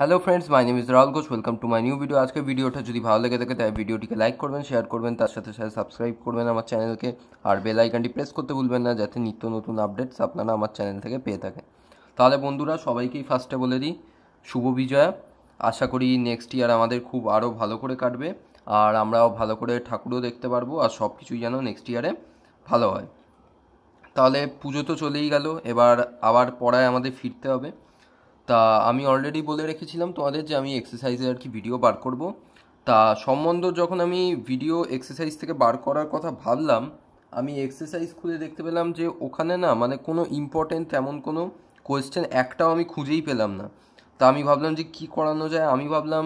hello friends my name is Rahul Ghosh welcome to my new video আজকে ভিডিওটা যদি ভালো লেগে থাকে তাই ভিডিওটিকে লাইক করবেন শেয়ার করবেন তার সাথে সাথে সাবস্ক্রাইব করবেন আমার চ্যানেলকে আর বেল আইকনটি প্রেস করতে ভুলবেন না যাতে নিত্য নতুন আপডেটস আপনারা আমার চ্যানেল থেকে পেয়ে থাকে তাহলে বন্ধুরা সবাইকেই ফার্স্টে বলে দিই শুভ বিজয়া আশা করি নেক্সট ইয়ার আমাদের খুব আরও ভালো করে কাটবে আর আমরাও ভালো করে ঠাকুরও দেখতে পারবো আর সব কিছুই যেন নেক্সট ইয়ারে ভালো হয় তাহলে পুজো তো চলেই গেল এবার আবার পড়ায় আমাদের ফিরতে হবে তা আমি অলরেডি বলে রেখেছিলাম তোমাদের যে আমি এক্সারসাইজে আর কি ভিডিও বার করব তা সম্বন্ধ যখন আমি ভিডিও এক্সারসাইজ থেকে বার করার কথা ভাবলাম আমি এক্সারসাইজ খুলে দেখতে পেলাম যে ওখানে না মানে কোনো ইম্পর্টেন্ট তেমন কোনো কোয়েশ্চেন একটাও আমি খুঁজেই পেলাম না তা আমি ভাবলাম যে কি করানো যায় আমি ভাবলাম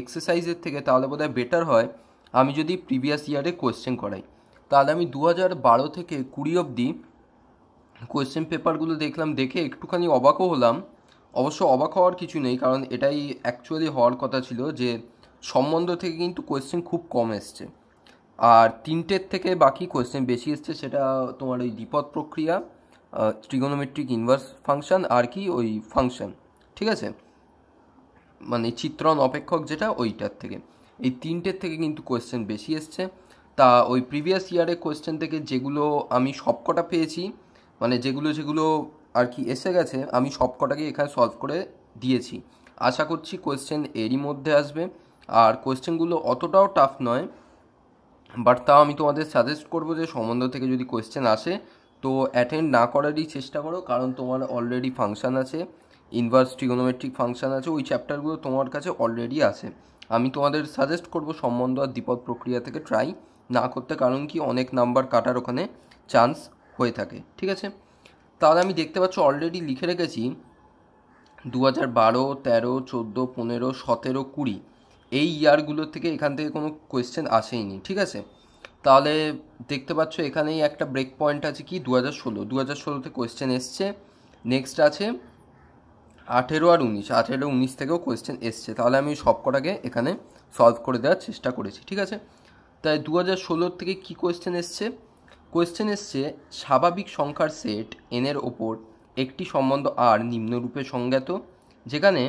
এক্সারসাইজের থেকে তাহলে বোধহয় বেটার হয় আমি যদি প্রিভিয়াস ইয়ারে কোয়েশ্চেন করাই তাহলে আমি দু হাজার বারো থেকে কুড়ি অবধি কোয়েশ্চেন পেপারগুলো দেখলাম দেখে একটুখানি অবাকও হলাম অবশ্য অবাক হওয়ার কিছু নেই কারণ এটাই অ্যাকচুয়ালি হওয়ার কথা ছিল যে সম্বন্ধ থেকে কিন্তু কোয়েশ্চেন খুব কম এসছে আর তিনটের থেকে বাকি কোয়েশ্চেন বেশি এসছে সেটা তোমার ওই দ্বিপদ প্রক্রিয়া ট্রিগোনোমেট্রিক ইনভার্স ফাংশন আর কি ওই ফাংশন ঠিক আছে মানে চিত্রণ অপেক্ষক যেটা ওইটার থেকে এই তিনটের থেকে কিন্তু কোয়েশ্চেন বেশি এসছে তা ওই প্রিভিয়াস ইয়ারের কোয়েশ্চেন থেকে যেগুলো আমি সবকটা পেয়েছি মানে যেগুলো যেগুলো আর কি এসে গেছে আমি সব কটাকে এখানে সলভ করে দিয়েছি আশা করছি কোয়েশ্চেন এরই মধ্যে আসবে আর কোয়েশ্চেনগুলো অতটাও টাফ নয় বাট তাও আমি তোমাদের সাজেস্ট করব যে সম্বন্ধ থেকে যদি কোয়েশ্চেন আসে তো অ্যাটেন্ড না করারই চেষ্টা করো কারণ তোমার অলরেডি ফাংশান আছে ইনভার্স ট্রিগোনোমেট্রিক ফাংশান আছে ওই চ্যাপ্টারগুলো তোমার কাছে অলরেডি আছে আমি তোমাদের সাজেস্ট করব সম্বন্ধ আর দ্বিপদ প্রক্রিয়া থেকে ট্রাই না করতে কারণ কি অনেক নাম্বার কাটার ওখানে চান্স হয়ে থাকে ঠিক আছে তাহলে আমি দেখতে পাচ্ছ অলরেডি লিখে রেখেছি দু হাজার বারো তেরো চোদ্দো পনেরো সতেরো কুড়ি এই ইয়ারগুলোর থেকে এখান থেকে কোনো কোয়েশ্চেন আসেইনি ঠিক আছে তাহলে দেখতে পাচ্ছ এখানেই একটা ব্রেক পয়েন্ট আছে কি দু হাজার ষোলো দু হাজার ষোলোতে কোয়েশ্চেন এসছে নেক্সট আছে আঠেরো আর উনিশ আঠেরো উনিশ থেকেও কোয়েশ্চেন এসছে তাহলে আমি সব কটাকে এখানে সলভ করে দেওয়ার চেষ্টা করেছি ঠিক আছে তাই দু হাজার ষোলোর থেকে কী কোয়েশ্চেন এসছে কোয়েশ্চেন এসছে স্বাভাবিক সংখ্যার সেট এন এর ওপর একটি সম্বন্ধ আর নিম্নরূপে সংজ্ঞাত যেখানে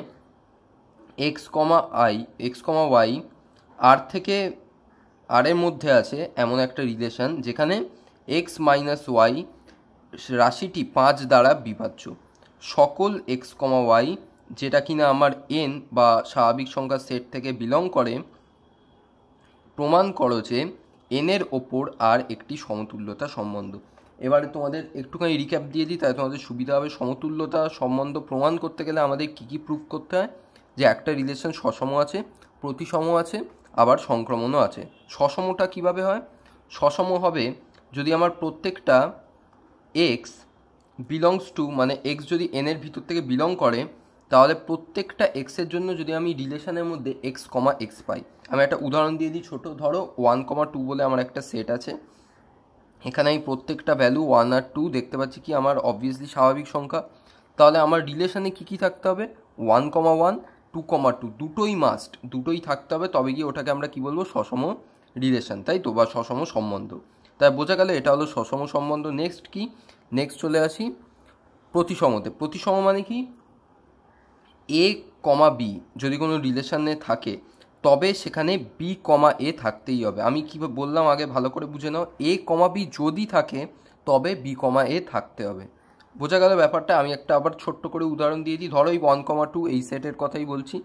x comma I x comma y R থেকে আর এর মধ্যে আছে এমন একটা রিলেশন যেখানে এক্স মাইনাস ওয়াই রাশিটি পাঁচ দ্বারা বিভাজ্য সকল এক্স কমা ওয়াই যেটা কিনা আমার এন বা স্বাভাবিক সংখ্যার সেট থেকে বিলং করে প্রমাণ করো যে এনের ওপর আর একটি সমতুল্যতা সম্বন্ধ এবারে তোমাদের একটুখানি রিক্যাপ দিয়ে দিই তাই তোমাদের সুবিধা হবে সমতুল্যতা সম্বন্ধ প্রমাণ করতে গেলে আমাদের কী কী প্রুফ করতে হয় যে একটা রিলেশন সসম আছে প্রতিসম আছে আবার সংক্রমণও আছে সসমটা কিভাবে হয় সসম হবে যদি আমার প্রত্যেকটা এক্স বিলংস টু মানে এক্স যদি এনের ভিতর থেকে বিলং করে তাহলে প্রত্যেকটা এক্সের জন্য যদি আমি রিলেশনের মধ্যে এক্স কমা এক্স পাই আমি একটা উদাহরণ দিয়ে দিই ছোটো ধরো ওয়ান কমা টু বলে আমার একটা সেট আছে এখানে আমি প্রত্যেকটা ভ্যালু ওয়ান আর টু দেখতে পাচ্ছি কি আমার অবভিয়াসলি স্বাভাবিক সংখ্যা তাহলে আমার রিলেশানে কী কী থাকতে হবে one comma one two comma two দুটোই মাস্ট দুটোই থাকতে হবে তবে গিয়ে ওটাকে আমরা কি বলবো সসম রিলেশান তাই তো বা সসম সম্বন্ধ তাই বোঝা গেল এটা হলো সসম সম্বন্ধ নেক্সট কি নেক্সট চলে আসি প্রতিসমতে প্রতিসম মানে কি এ কমা বি যদি কোনো রিলেশানে থাকে তবে সেখানে বি কমা এ থাকতেই হবে আমি কী বললাম আগে ভালো করে বুঝে নাও এ কমা বি যদি থাকে তবে বি কমা এ থাকতে হবে বোঝা গেল ব্যাপারটা আমি একটা আবার ছোট্ট করে উদাহরণ দিয়েছি ধরো এই ওয়ান কমা টু এই সেটের কথাই বলছি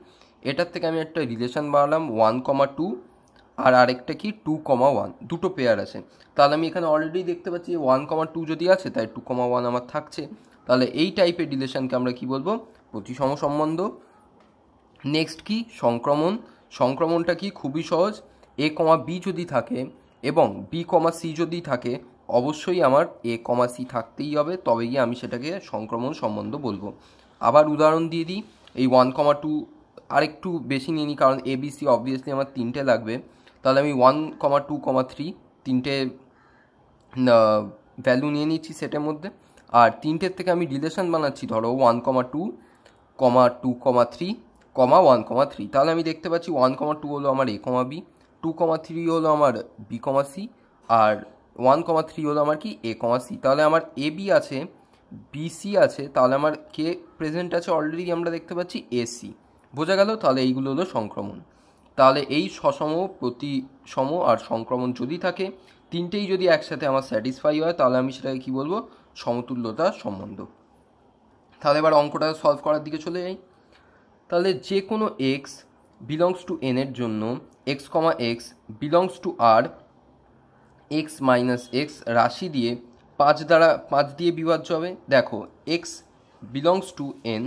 এটার থেকে আমি একটা রিলেশন বানালাম ওয়ান কমা টু আর আরেকটা কি টু কমা ওয়ান দুটো পেয়ার আছে তাহলে আমি এখানে অলরেডি দেখতে পাচ্ছি ওয়ান কমা টু যদি আছে তাই টু কমা ওয়ান আমার থাকছে তাহলে এই টাইপের রিলেশনকে আমরা কি বলবো প্রতিসম সম্বন্ধ নেক্সট কি সংক্রমণ সংক্রমণটা কি খুবই সহজ এ কমা বি যদি থাকে এবং বি কমা সি যদি থাকে অবশ্যই আমার এ কমা সি থাকতেই হবে তবে গিয়ে আমি সেটাকে সংক্রমণ সম্বন্ধ বলবো আবার উদাহরণ দিয়ে দিই এই ওয়ান কমা টু আরেকটু বেশি নিয়ে নিই কারণ এ বি সি অবভিয়াসলি আমার তিনটে লাগবে তাহলে আমি one comma two comma three তিনটে ভ্যালু নিয়ে নিচ্ছি সেটের মধ্যে আর তিনটের থেকে আমি রিলেশন বানাচ্ছি ধরো one comma two comma two comma three comma one comma three তাহলে আমি দেখতে পাচ্ছি ওয়ান কমা টু হলো আমার এ comma B two comma three হলো আমার বি কমা সি আর ওয়ান কমা থ্রি হলো আমার কি এ কমা সি তাহলে আমার এ বি আছে বি সি আছে তাহলে আমার কে প্রেজেন্ট আছে অলরেডি আমরা দেখতে পাচ্ছি এসি বোঝা গেল তাহলে এইগুলো হলো সংক্রমণ তাহলে এই সসম প্রতিসম আর সংক্রমণ যদি থাকে তিনটেই যদি একসাথে আমার স্যাটিসফাই হয় তাহলে আমি সেটাকে কী বলবো সমতুল্যতা সম্বন্ধ তাহলে এবার অঙ্কটা সলভ করার দিকে চলে যাই তাহলে যে কোনো এক্স বিলংস টু এনের জন্য x comma x belongs to R x minus x রাশি দিয়ে পাঁচ দ্বারা পাঁচ দিয়ে বিভাজ্য হবে দেখো এক্স বিলংস টু এন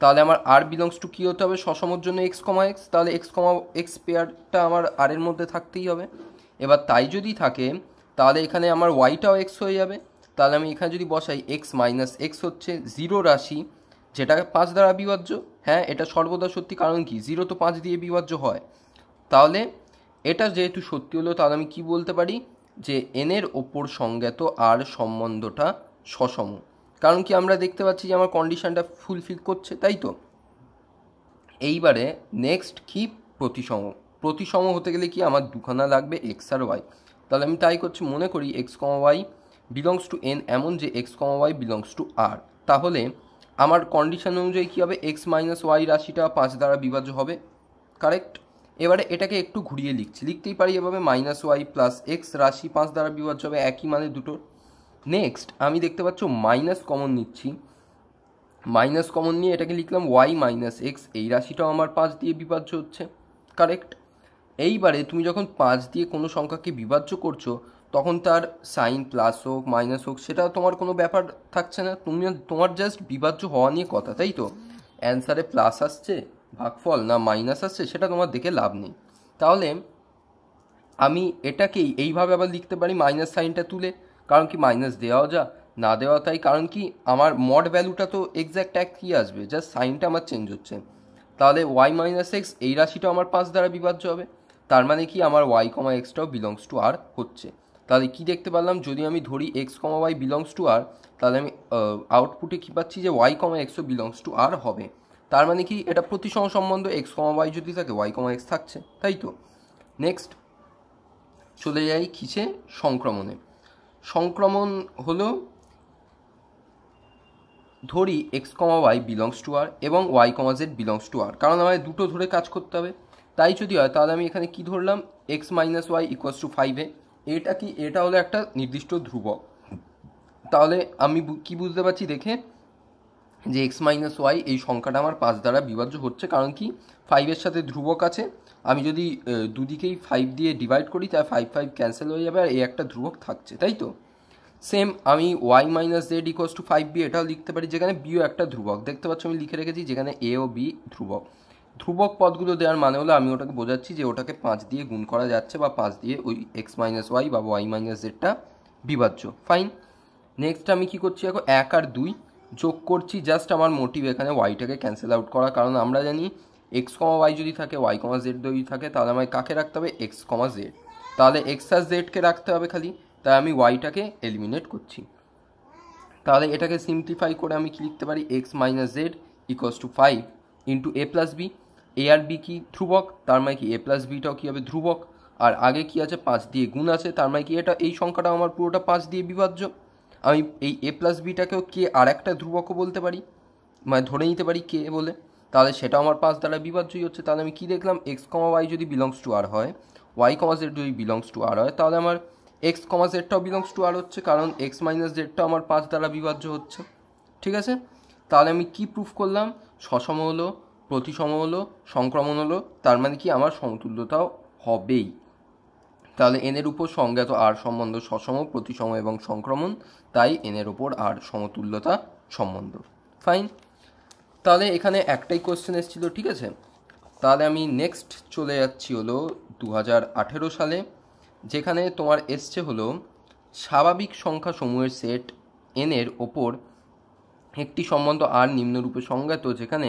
তাহলে আমার আর বিলংস টু কী হতে হবে সসমর জন্য এক্স কমা এক্স তাহলে এক্স কমা এক্স পেয়ারটা আমার আরের মধ্যে থাকতেই হবে এবার তাই যদি থাকে তাহলে এখানে আমার ওয়াইটাও এক্স হয়ে যাবে তাহলে আমি এখানে যদি বসাই এক্স মাইনাস এক্স হচ্ছে জিরো রাশি যেটা পাঁচ দ্বারা বিভাজ্য হ্যাঁ এটা সর্বদা সত্যি কারণ কি জিরো তো পাঁচ দিয়ে বিভাজ্য হয় তাহলে এটা যেহেতু সত্যি হলো তাহলে আমি কি বলতে পারি যে এনের ওপর সংজ্ঞাত আর সম্বন্ধটা সসম কারণ কি আমরা দেখতে পাচ্ছি যে আমার কন্ডিশনটা ফুলফিল করছে তাই তো এইবারে নেক্সট কি প্রতিসম প্রতিসম হতে গেলে কি আমার দুখানা লাগবে এক্স আর ওয়াই তাহলে আমি তাই করছি মনে করি x comma y belongs to N এমন যে x comma y belongs to R তাহলে আমার কন্ডিশন অনুযায়ী কী হবে এক্স মাইনাস ওয়াই রাশিটা পাঁচ দ্বারা বিভাজ্য হবে কারেক্ট এবারে এটাকে একটু ঘুরিয়ে লিখছি লিখতেই পারি এভাবে মাইনাস ওয়াই প্লাস এক্স রাশি পাঁচ দ্বারা বিভাজ্য হবে একই মানে দুটোর নেক্সট আমি দেখতে পাচ্ছ মাইনাস কমন নিচ্ছি মাইনাস কমন নিয়ে এটাকে লিখলাম ওয়াই মাইনাস এক্স এই রাশিটাও আমার পাঁচ দিয়ে বিভাজ্য হচ্ছে কারেক্ট এইবারে তুমি যখন পাঁচ দিয়ে কোনো সংখ্যাকে বিভাজ্য করছো তখন তার সাইন প্লাস হোক মাইনাস হোক সেটা তোমার কোনো ব্যাপার থাকছে না তুমি তোমার জাস্ট বিভাজ্য হওয়া নিয়ে কথা তাই তো অ্যান্সারে প্লাস আসছে ভাগফল না মাইনাস আসছে সেটা তোমার দেখে লাভ নেই তাহলে আমি এটাকেই এইভাবে আবার লিখতে পারি মাইনাস সাইনটা তুলে কারণ কি মাইনাস দেওয়াও যা না দেওয়া তাই কারণ কি আমার মড ভ্যালুটা তো এক্স্যাক্ট এক কী আসবে জাস্ট সাইনটা আমার চেঞ্জ হচ্ছে তাহলে ওয়াই মাইনাস এক্স এই রাশিটা আমার পাঁচ দ্বারা বিভাজ্য হবে তার মানে কি আমার ওয়াই কমা এক্সটাও বিলংস টু আর হচ্ছে তাহলে কি দেখতে পারলাম যদি আমি ধরি x comma y belongs to R তাহলে আমি আউটপুটে কী পাচ্ছি যে ওয়াই কমা এক্সও বিলংস টু আর হবে তার মানে কি এটা প্রতিসম সম্বন্ধ এক্স কমা ওয়াই যদি থাকে ওয়াই কমা এক্স থাকছে তাই তো নেক্সট চলে যাই কিছে সংক্রমণে সংক্রমণ হলো ধরি x comma y belongs to R এবং y comma z belongs to R কারণ আমায় দুটো ধরে কাজ করতে হবে তাই যদি হয় তাহলে আমি এখানে কি ধরলাম x minus y equals to ফাইভে এটা কি এটা হলো একটা নির্দিষ্ট ধ্রুবক তাহলে আমি কি বুঝতে পারছি দেখে যে এক্স মাইনাস ওয়াই এই সংখ্যাটা আমার পাঁচ দ্বারা বিভাজ্য হচ্ছে কারণ কি ফাইভের সাথে ধ্রুবক আছে আমি যদি দুদিকেই ফাইভ দিয়ে ডিভাইড করি তাহলে ফাইভ ফাইভ ক্যান্সেল হয়ে যাবে আর এই একটা ধ্রুবক থাকছে তাই তো সেম আমি y minus z equals to five B এটাও লিখতে পারি যেখানে বিও একটা ধ্রুবক দেখতে পাচ্ছ আমি লিখে রেখেছি যেখানে এ ও বি ধ্রুবক ধ্রুবক পদগুলো দেওয়ার মানে হলো আমি ওটাকে বোঝাচ্ছি যে ওটাকে পাঁচ দিয়ে গুণ করা যাচ্ছে বা পাঁচ দিয়ে ওই এক্স মাইনাস ওয়াই বা ওয়াই মাইনাস জেডটা বিভাজ্য ফাইন নেক্সট আমি কি করছি এখন এক আর দুই যোগ করছি জাস্ট আমার মোটিভ এখানে ওয়াইটাকে ক্যান্সেল আউট করা কারণ আমরা জানি এক্স কমা ওয়াই যদি থাকে ওয়াই কমা জেড যদি থাকে তাহলে আমায় কাকে রাখতে হবে এক্স কমা জেড তাহলে এক্স আর জেডকে রাখতে হবে খালি তাই আমি ওয়াইটাকে এলিমিনেট করছি তাহলে এটাকে সিম্পলিফাই করে আমি কি লিখতে পারি x minus z equals to five into A plus B A আর বি কি ধ্রুবক তার মানে কি এ প্লাস বিটাও কী হবে ধ্রুবক আর আগে কি আছে পাঁচ দিয়ে গুণ আছে তার মানে কি এটা এই সংখ্যাটা আমার পুরোটা পাঁচ দিয়ে বিভাজ্য আমি এই এ প্লাস বিটাকেও কে আর একটা ধ্রুবকও বলতে পারি মানে ধরে নিতে পারি কে বলে তাহলে সেটা আমার পাঁচ দ্বারা বিভাজ্যই হচ্ছে তাহলে আমি কি দেখলাম এক্স কমা ওয়াই যদি বিলংস টু আর হয় ওয়াই কমা জেড যদি বিলংস টু আর হয় তাহলে আমার এক্স কমা জেডটাও বিলংস টু আর হচ্ছে কারণ এক্স মাইনাস জেডটা আমার পাঁচ দ্বারা বিভাজ্য হচ্ছে ঠিক আছে তাহলে আমি কি প্রুফ করলাম সসম হলো প্রতিসম হলো সংক্রমণ হলো তার মানে কি আমার সমতুল্যতাও হবেই তাহলে এনের উপর সংজ্ঞাত আর সম্বন্ধ সসম প্রতিসম এবং সংক্রমণ তাই এনের উপর আর সমতুল্যতা সম্বন্ধ ফাইন তাহলে এখানে একটাই কোয়েশ্চেন এসেছিলো ঠিক আছে তাহলে আমি নেক্সট চলে যাচ্ছি হলো দু হাজার সালে যেখানে তোমার এসছে হলো স্বাভাবিক সংখ্যা সমূহের সেট এনের ওপর একটি সম্বন্ধ আর নিম্নরূপে সংজ্ঞাত যেখানে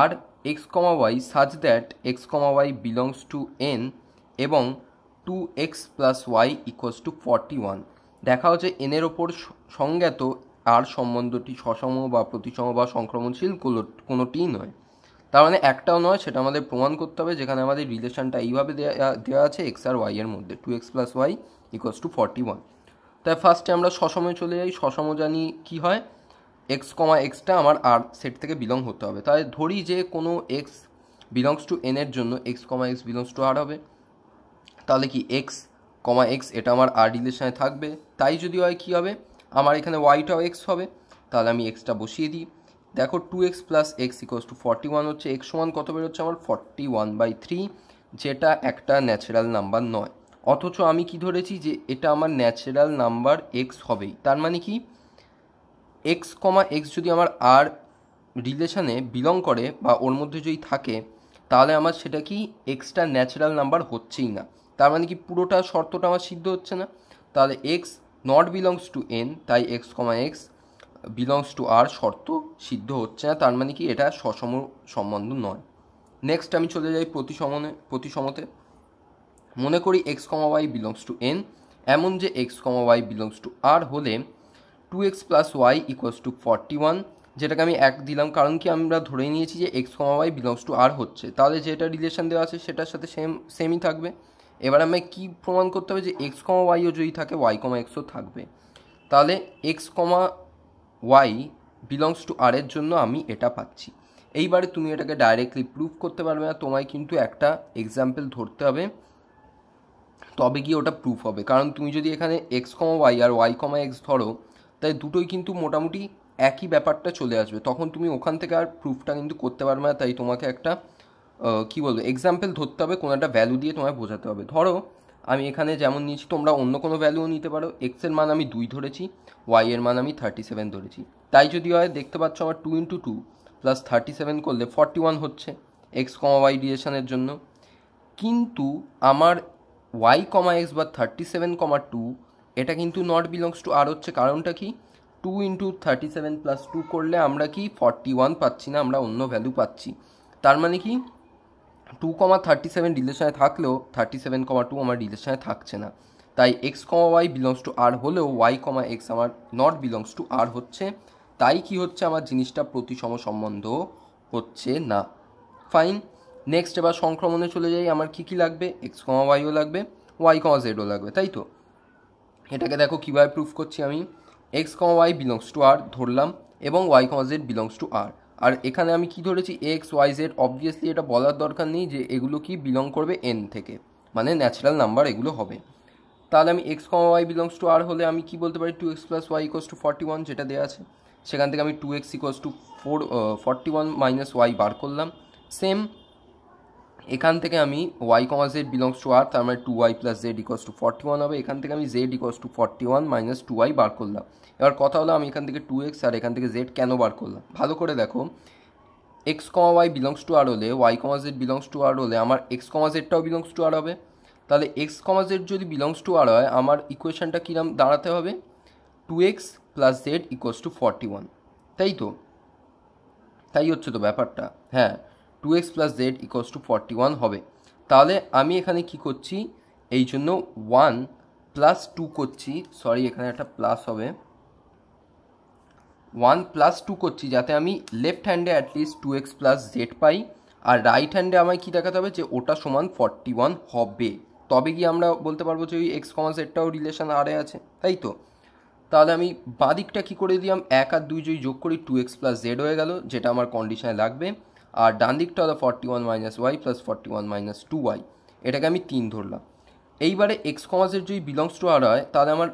R x comma y such that x comma y belongs to N এবং two x plus y equals to forty one দেখা হচ্ছে এনের ওপর সংজ্ঞাত আর সম্বন্ধটি সসম বা প্রতিসম বা সংক্রমণশীল কোনোটিই নয় তার মানে একটাও নয় সেটা আমাদের প্রমাণ করতে হবে যেখানে আমাদের রিলেশনটা এইভাবে দেওয়া দেওয়া আছে এক্স আর ওয়াই এর মধ্যে two x plus y equals to forty one তাই ফার্স্টে আমরা সসমে চলে যাই সসম জানি কী হয় এক্স কমা এক্সটা আমার আর সেট থেকে বিলং হতে হবে তাহলে ধরি যে কোনো এক্স বিলংস টু এনের জন্য x comma x belongs to R হবে তাহলে কি এক্স কমা এক্স এটা আমার আর রিলেশনে থাকবে তাই যদি হয় কী হবে আমার এখানে ওয়াইটাও এক্স হবে তাহলে আমি এক্সটা বসিয়ে দিই দেখো two x plus x equals to forty one হচ্ছে এক্স ওয়ান কত বেরোচ্ছে আমার ফর্টি ওয়ান বাই থ্রি যেটা একটা ন্যাচারাল নাম্বার নয় অথচ আমি কি ধরেছি যে এটা আমার ন্যাচারাল নাম্বার এক্স হবেই তার মানে কি এক্স কমা এক্স যদি আমার আর রিলেশানে বিলং করে বা ওর মধ্যে যদি থাকে তাহলে আমার সেটা কি এক্সটা ন্যাচারাল নাম্বার হচ্ছেই না তার মানে কি পুরোটা শর্তটা আমার সিদ্ধ হচ্ছে না তাহলে x not belongs to N তাই x comma x belongs to R শর্ত সিদ্ধ হচ্ছে না তার মানে কি এটা সসম সম্বন্ধ নয় নেক্সট আমি চলে যাই প্রতিসমনে প্রতিসমতে মনে করি x comma y belongs to N এমন যে x comma y belongs to R হলে two x plus y equals to forty one যেটাকে আমি এক দিলাম কারণ কি আমরা ধরে নিয়েছি যে x comma y belongs to R হচ্ছে তাহলে যেটা রিলেশন দেওয়া আছে সেটার সাথে সেম সেমই থাকবে এবার আমায় কী প্রমাণ করতে হবে যে এক্স কমা ওয়াইও যদি থাকে ওয়াই কমা এক্সও থাকবে তাহলে x comma y belongs to R এর জন্য আমি এটা পাচ্ছি এইবারে তুমি এটাকে ডাইরেক্টলি প্রুফ করতে পারবে না তোমায় কিন্তু একটা এক্সাম্পল ধরতে হবে তবে গিয়ে ওটা প্রুফ হবে কারণ তুমি যদি এখানে এক্স কমা ওয়াই আর ওয়াই কমা এক্স ধরো তাই দুটোই কিন্তু মোটামুটি একই ব্যাপারটা চলে আসবে তখন তুমি ওখান থেকে আর প্রুফটা কিন্তু করতে পারবে না তাই তোমাকে একটা কি বলবো এক্সাম্পল ধরতে হবে কোনো একটা ভ্যালু দিয়ে তোমায় বোঝাতে হবে ধরো আমি এখানে যেমন নিয়েছি তোমরা অন্য কোনো ভ্যালুও নিতে পারো এক্সের মান আমি দুই ধরেছি ওয়াই এর মান আমি থার্টি সেভেন ধরেছি তাই যদি হয় দেখতে পাচ্ছ আমার two into two plus thirty seven করলে ফর্টি ওয়ান হচ্ছে এক্স কমা ওয়াই ডিরেকশানের জন্য কিন্তু আমার ওয়াই কমা এক্স বা থার্টি সেভেন কমা টু এটা কিন্তু নট বিলংস টু আর হচ্ছে কারণটা কি two into thirty seven plus two করলে আমরা কি ফর্টি ওয়ান পাচ্ছি না আমরা অন্য ভ্যালু পাচ্ছি তার মানে কি টু কমা থার্টি সেভেন রিলেশনে থাকলেও থার্টি সেভেন কমা টু আমার রিলেশনে থাকছে না তাই x comma y belongs to R হলেও ওয়াই কমা এক্স আমার নট বিলংস টু আর হচ্ছে তাই কি হচ্ছে আমার জিনিসটা প্রতিসম সম্বন্ধ হচ্ছে না ফাইন নেক্সট এবার সংক্রমণে চলে যাই আমার কী কী লাগবে এক্স কমা ওয়াইও লাগবে ওয়াই কমা জেডও লাগবে তাই তো এটাকে দেখো কীভাবে প্রুফ করছি আমি x comma y belongs to R ধরলাম এবং y comma z belongs to R আর এখানে আমি কি ধরেছি এক্স ওয়াই জেড অবভিয়াসলি এটা বলার দরকার নেই যে এগুলো কি বিলং করবে এন থেকে মানে ন্যাচারাল নাম্বার এগুলো হবে তাহলে আমি x comma y belongs to R হলে আমি কি বলতে পারি two x plus y equals to forty one যেটা দেওয়া আছে সেখান থেকে আমি two x equals to four forty one minus y বার করলাম সেম এখান থেকে আমি y comma z belongs to R তার মানে two y plus z equals to forty one হবে এখান থেকে আমি z equals to forty one minus two y বার করলাম এবার কথা হলো আমি এখান থেকে টু এক্স আর এখান থেকে জেড কেন বার করলাম ভালো করে দেখো x comma y belongs to R হলে y comma z belongs to R হলে আমার এক্স কমা জেডটাও বিলংস টু আর হবে তাহলে এক্স কমা জেড যদি বিলংস টু আর হয় আমার ইকুয়েশানটা কীরকম দাঁড়াতে হবে two x plus z equals to forty one তাই তো তাই হচ্ছে তো ব্যাপারটা হ্যাঁ two x plus z equals to forty one হবে তাহলে আমি এখানে কি করছি এই জন্য ওয়ান প্লাস টু করছি সরি এখানে একটা প্লাস হবে ওয়ান প্লাস টু করছি যাতে আমি লেফট হ্যান্ডে at least two x plus z পাই আর রাইট হ্যান্ডে আমায় কী দেখাতে হবে যে ওটা সমান ফর্টি ওয়ান হবে তবে কি আমরা বলতে পারবো যে ওই এক্স কমা জেডটাও রিলেশন আরে আছে তাই তো তাহলে আমি বাঁ দিকটা কী করে দিলাম এক আর দুই যদি যোগ করি টু এক্স প্লাস জেড হয়ে গেল যেটা আমার কন্ডিশনে লাগবে আর ডান দিকটা হলো forty one minus y plus forty one minus two y এটাকে আমি তিন ধরলাম এইবারে এক্স কমাসের যদি বিলংস টু আর হয় তাহলে আমার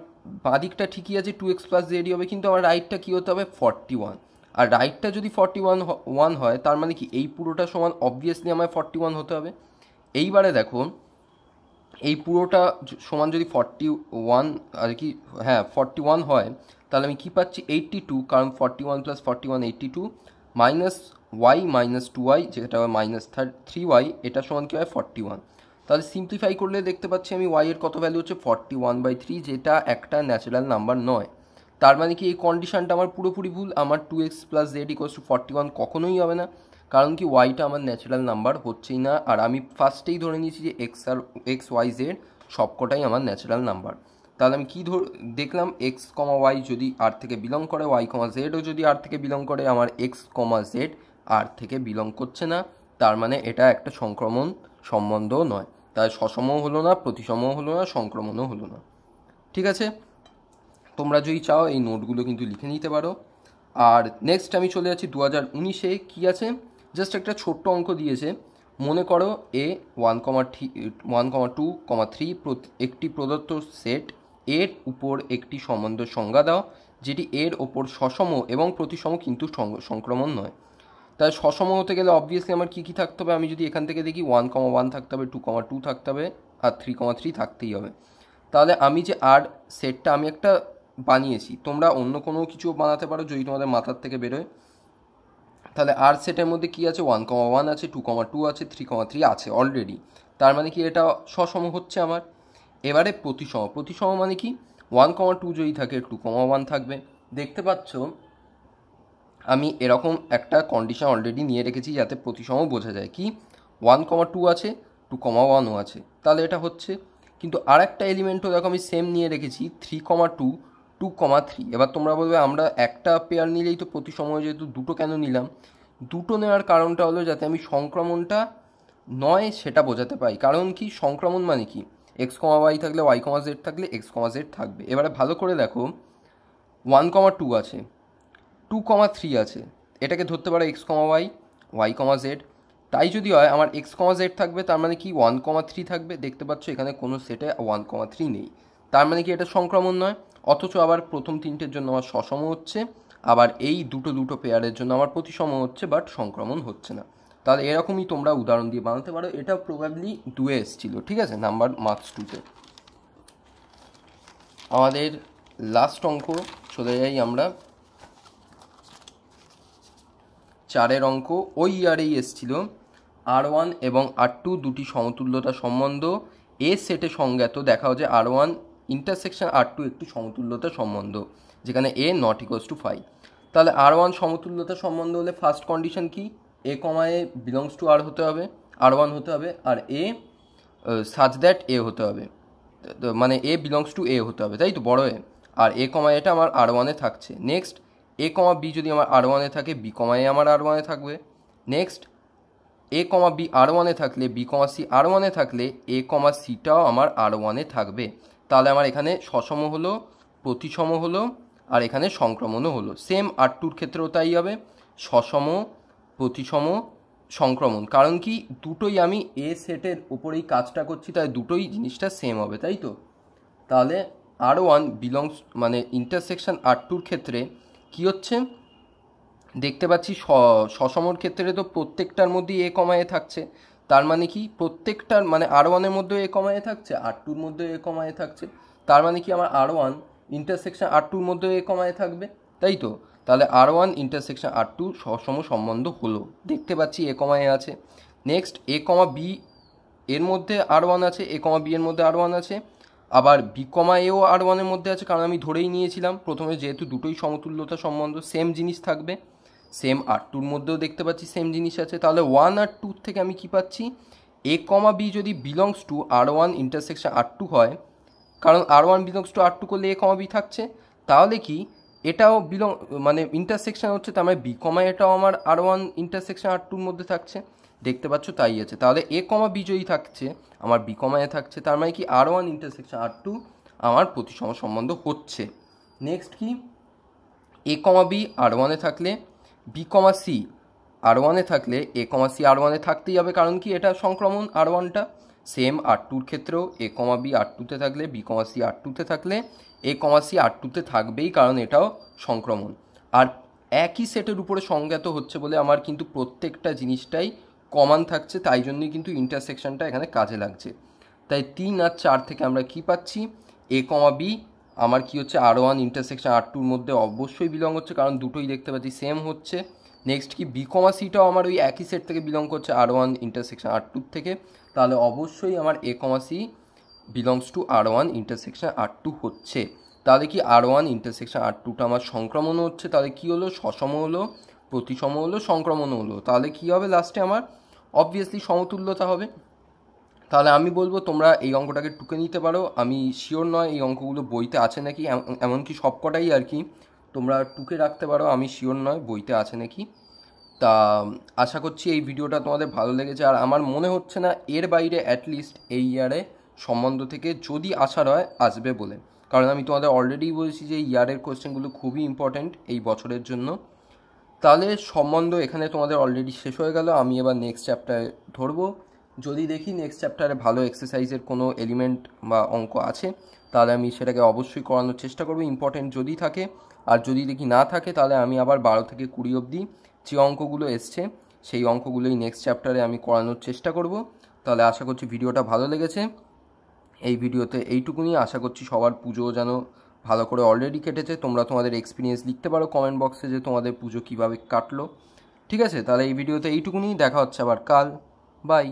বাঁ দিকটা ঠিকই আছে টু এক্স প্লাস জেডি হবে কিন্তু আমার রাইটটা কী হতে হবে ফর্টি ওয়ান আর রাইটটা যদি ফর্টি ওয়ান ওয়ান হয় তার মানে কি এই পুরোটা সমান অবভিয়াসলি আমায় ফর্টি ওয়ান হতে হবে এইবারে দেখো এই পুরোটা সমান যদি ফর্টি ওয়ান আর কি হ্যাঁ ফর্টি ওয়ান হয় তাহলে আমি কী পাচ্ছি এইট্টি টু কারণ forty one plus forty one eighty two minus y minus two y যেটা হয় মাইনাস থ্রি ওয়াই এটা সমান কি হয় ফর্টি ওয়ান তাহলে সিম্পলিফাই করলে দেখতে পাচ্ছি আমি ওয়াইয়ের কত ভ্যালু হচ্ছে ফর্টি ওয়ান বাই থ্রি যেটা একটা ন্যাচারাল নাম্বার নয় তার মানে কি এই কন্ডিশনটা আমার পুরোপুরি ভুল আমার two x plus z equals to forty one কখনোই হবে না কারণ কি ওয়াইটা আমার ন্যাচারাল নাম্বার হচ্ছেই না আর আমি ফার্স্টেই ধরে নিয়েছি যে এক্স আর এক্স ওয়াই জেড সবকটাই আমার ন্যাচারাল নাম্বার তাহলে আমি কী ধর দেখলাম এক্স কমা ওয়াই যদি আর থেকে বিলং করে ওয়াই কমা জেডও যদি আর থেকে বিলং করে আমার এক্স কমা জেড আর থেকে বিলং করছে না তার মানে এটা একটা সংক্রমণ সম্বন্ধও নয় তাই সসম হলো না প্রতিসম হলো না সংক্রমণও হলো না ঠিক আছে তোমরা যদি চাও এই নোটগুলো কিন্তু লিখে নিতে পারো আর নেক্সট আমি চলে যাচ্ছি দু হাজার উনিশে কী আছে জাস্ট একটা ছোট্ট অঙ্ক দিয়েছে মনে করো A one comma three one comma two comma three একটি প্রদত্ত সেট এর উপর একটি সম্বন্ধ সংজ্ঞা দাও যেটি এর ওপর সসম এবং প্রতিসম কিন্তু সংক্রমণ নয় তাহলে সসম হতে গেলে অবভিয়াসলি আমার কী কী থাকতে হবে আমি যদি এখান থেকে দেখি ওয়ান কমা ওয়ান থাকতে হবে টু কমা টু থাকতে হবে আর থ্রি কমা থ্রি থাকতেই হবে তাহলে আমি যে আর সেটটা আমি একটা বানিয়েছি তোমরা অন্য কোনো কিছু বানাতে পারো যদি তোমাদের মাথার থেকে বেরোয় তাহলে আর সেটের মধ্যে কি আছে ওয়ান কমা ওয়ান আছে টু কমা টু আছে থ্রি কমা থ্রি আছে অলরেডি তার মানে কি এটা সসম হচ্ছে আমার এবারে প্রতিসম প্রতিসম মানে কি ওয়ান কমা টু যদি থাকে টু কমা ওয়ান থাকবে দেখতে পাচ্ছ আমি এরকম একটা কন্ডিশন অলরেডি নিয়ে রেখেছি যাতে প্রতিসম বোঝা যায় কি ওয়ান কমা টু আছে টু কমা ওয়ানও আছে তাহলে এটা হচ্ছে কিন্তু আর একটা এলিমেন্টও দেখো আমি সেম নিয়ে রেখেছি three comma two two comma three এবার তোমরা বলবে আমরা একটা পেয়ার নিলেই তো প্রতি সময় যেহেতু দুটো কেন নিলাম দুটো নেওয়ার কারণটা হলো যাতে আমি সংক্রমণটা নয় সেটা বোঝাতে পারি কারণ কি সংক্রমণ মানে কি এক্স কমা ওয়াই থাকলে ওয়াই কমা জেড থাকলে এক্স কমা জেড থাকবে এবারে ভালো করে দেখো ওয়ান কমা টু আছে টু কমা থ্রি আছে এটাকে ধরতে পারো x comma y y comma z তাই যদি হয় আমার এক্স কমা জেড থাকবে তার মানে কি ওয়ান কমা থ্রি থাকবে দেখতে পাচ্ছ এখানে কোনো সেটে ওয়ান কমা থ্রি নেই তার মানে কি এটা সংক্রমণ নয় অথচ আবার প্রথম তিনটের জন্য আমার সসম হচ্ছে আবার এই দুটো দুটো পেয়ারের জন্য আমার প্রতিসম হচ্ছে বাট সংক্রমণ হচ্ছে না তাহলে এরকমই তোমরা উদাহরণ দিয়ে বানাতে পারো এটা প্রবাবলি দুয়ে এসছিল ঠিক আছে নাম্বার মার্কস টুতে আমাদের লাস্ট অঙ্ক চলে যাই আমরা চারের অঙ্ক ওই ইয়ারেই এসছিল আর ওয়ান এবং আর টু দুটি সমতুল্যতা সম্বন্ধ এ সেটে সংজ্ঞাত দেখা হচ্ছে R one intersection R two একটি সমতুল্যতা সম্বন্ধ যেখানে a not equals to five তাহলে আর ওয়ান সমতুল্যতা সম্বন্ধ হলে ফার্স্ট কন্ডিশন কি এ কমায় বিলংস টু আর হতে হবে আর ওয়ান হতে হবে আর এ সাজ দ্যাট এ হতে হবে মানে এ বিলংস টু এ হতে হবে তাই তো বড় এ আর এ কমায় এটা আমার আর ওয়ানে থাকছে নেক্সট এ কমা বি যদি আমার আর ওয়ানে থাকে বি কমা এ আমার আর ওয়ানে থাকবে নেক্সট এ কমা বি আর ওয়ানে থাকলে বি কমা সি আর ওয়ানে থাকলে এ কমা সিটাও আমার আর ওয়ানে থাকবে তাহলে আমার এখানে সসম হলো প্রতিসম হলো আর এখানে সংক্রমণও হলো সেম আর টুর ক্ষেত্রেও তাই হবে সসম প্রতিসম সংক্রমণ কারণ কি দুটোই আমি এ সেটের ওপরেই কাজটা করছি তাই দুটোই জিনিসটা সেম হবে তাই তো তাহলে আর ওয়ান বিলংস মানে ইন্টারসেকশান আর টুর ক্ষেত্রে কি হচ্ছে দেখতে পাচ্ছি সসমর ক্ষেত্রে তো প্রত্যেকটার মধ্যে এ কমায়ে থাকছে তার মানে কি প্রত্যেকটার মানে আর ওয়ানের মধ্যেও এ কমায়ে থাকছে আর টুর মধ্যে এ কমায়ে থাকছে তার মানে কি আমার আর ওয়ান ইন্টারসেকশন আর টুর মধ্যেও এ কমায়ে থাকবে তাই তো তাহলে R one intersection R two সসম সম্বন্ধ হলো দেখতে পাচ্ছি এ কমায়ে আছে নেক্সট এ কমা বি এর মধ্যে আর ওয়ান আছে এ কমা বি এর মধ্যে আর ওয়ান আছে আবার বিকমায়েও আর ওয়ানের মধ্যে আছে কারণ আমি ধরেই নিয়েছিলাম প্রথমে যেহেতু দুটোই সমতুল্যতা সম্বন্ধ সেম জিনিস থাকবে সেম আর টুর মধ্যেও দেখতে পাচ্ছি সেম জিনিস আছে তাহলে ওয়ান আর টুর থেকে আমি কি পাচ্ছি এ কমা বি যদি belongs to R one intersection R two হয় কারণ R one belongs to R two করলে এ কমা বি থাকছে তাহলে কি এটাও বিলং মানে ইন্টারসেকশন হচ্ছে তার মানে বি কমা এটাও আমার আর ওয়ান ইন্টারসেকশন আর টুর মধ্যে থাকছে দেখতে পাচ্ছ তাই আছে তাহলে এ কমা বিজয়ী থাকছে আমার বি কমায় এ থাকছে তার মানে কি R one intersection R two আমার প্রতিসম সম্বন্ধ হচ্ছে নেক্সট কি এ কমা বি আর ওয়ানে থাকলে বি কমা সি আর ওয়ানে থাকলে এ কমা সি আর ওয়ানে থাকতেই হবে কারণ কি এটা সংক্রমণ আর ওয়ানটা সেম আর টুর ক্ষেত্রেও এ কমা বি আর টুতে থাকলে বি কমা সি আর টুতে থাকলে এ কমা সি আর টুতে থাকবেই কারণ এটাও সংক্রমণ আর একই সেটের উপরে সংজ্ঞাত হচ্ছে বলে আমার কিন্তু প্রত্যেকটা জিনিসটাই কমান থাকছে তাই জন্যই কিন্তু ইন্টারসেকশনটা এখানে কাজে লাগছে তাই তিন আর চার থেকে আমরা কি পাচ্ছি এ কমা বি আমার কি হচ্ছে আর ওয়ান ইন্টারসেকশান আর টুর মধ্যে অবশ্যই বিলং হচ্ছে কারণ দুটোই দেখতে পাচ্ছি সেম হচ্ছে নেক্সট কি বি কমা সিটাও আমার ওই একই সেট থেকে বিলং করছে আর ওয়ান ইন্টারসেকশান আর টুর থেকে তাহলে অবশ্যই আমার এ comma c belongs to R one intersection R two হচ্ছে তাহলে কি আর ওয়ান ইন্টারসেকশান আর টুটা আমার সংক্রমণ হচ্ছে তাহলে কি হলো সসম হলো প্রতিসম হলো সংক্রমণ হলো তাহলে কী হবে লাস্টে আমার অবভিয়াসলি সমতুল্যতা হবে তাহলে আমি বলবো তোমরা এই অঙ্কটাকে টুকে নিতে পারো আমি শিওর নয় এই অঙ্কগুলো বইতে আছে নাকি এমনকি সবকটাই আর কি তোমরা টুকে রাখতে পারো আমি শিওর নয় বইতে আছে নাকি তা আশা করছি এই ভিডিওটা তোমাদের ভালো লেগেছে আর আমার মনে হচ্ছে না এর বাইরে অ্যাটলিস্ট এই ইয়ারে সম্বন্ধ থেকে যদি আসার হয় আসবে বলে কারণ আমি তোমাদের অলরেডি বলেছি যে ইয়ারের কোয়েশ্চেনগুলো খুবই ইম্পর্ট্যান্ট এই বছরের জন্য তাহলে সম্বন্ধ এখানে তোমাদের অলরেডি শেষ হয়ে গেল আমি এবার নেক্সট চ্যাপ্টারে ধরবো যদি দেখি নেক্সট চ্যাপ্টারে ভালো এক্সারসাইজের কোনো এলিমেন্ট বা অঙ্ক আছে তাহলে আমি সেটাকে অবশ্যই করানোর চেষ্টা করবো ইম্পর্টেন্ট যদি থাকে আর যদি দেখি না থাকে তাহলে আমি আবার বারো থেকে কুড়ি অবধি যে অঙ্কগুলো এসছে সেই অঙ্কগুলোই নেক্সট চ্যাপ্টারে আমি করানোর চেষ্টা করব তাহলে আশা করছি ভিডিওটা ভালো লেগেছে এই ভিডিওতে এইটুকুনি আশা করছি সবার পুজো যেন ভালো করে অলরেডি কেটেছে তোমরা তোমাদের এক্সপিরিয়েন্স লিখতে পারো কমেন্ট বক্সে যে তোমাদের পুজো কীভাবে কাটলো ঠিক আছে তাহলে এই ভিডিওতে এইটুকুনি দেখা হচ্ছে আবার কাল বাই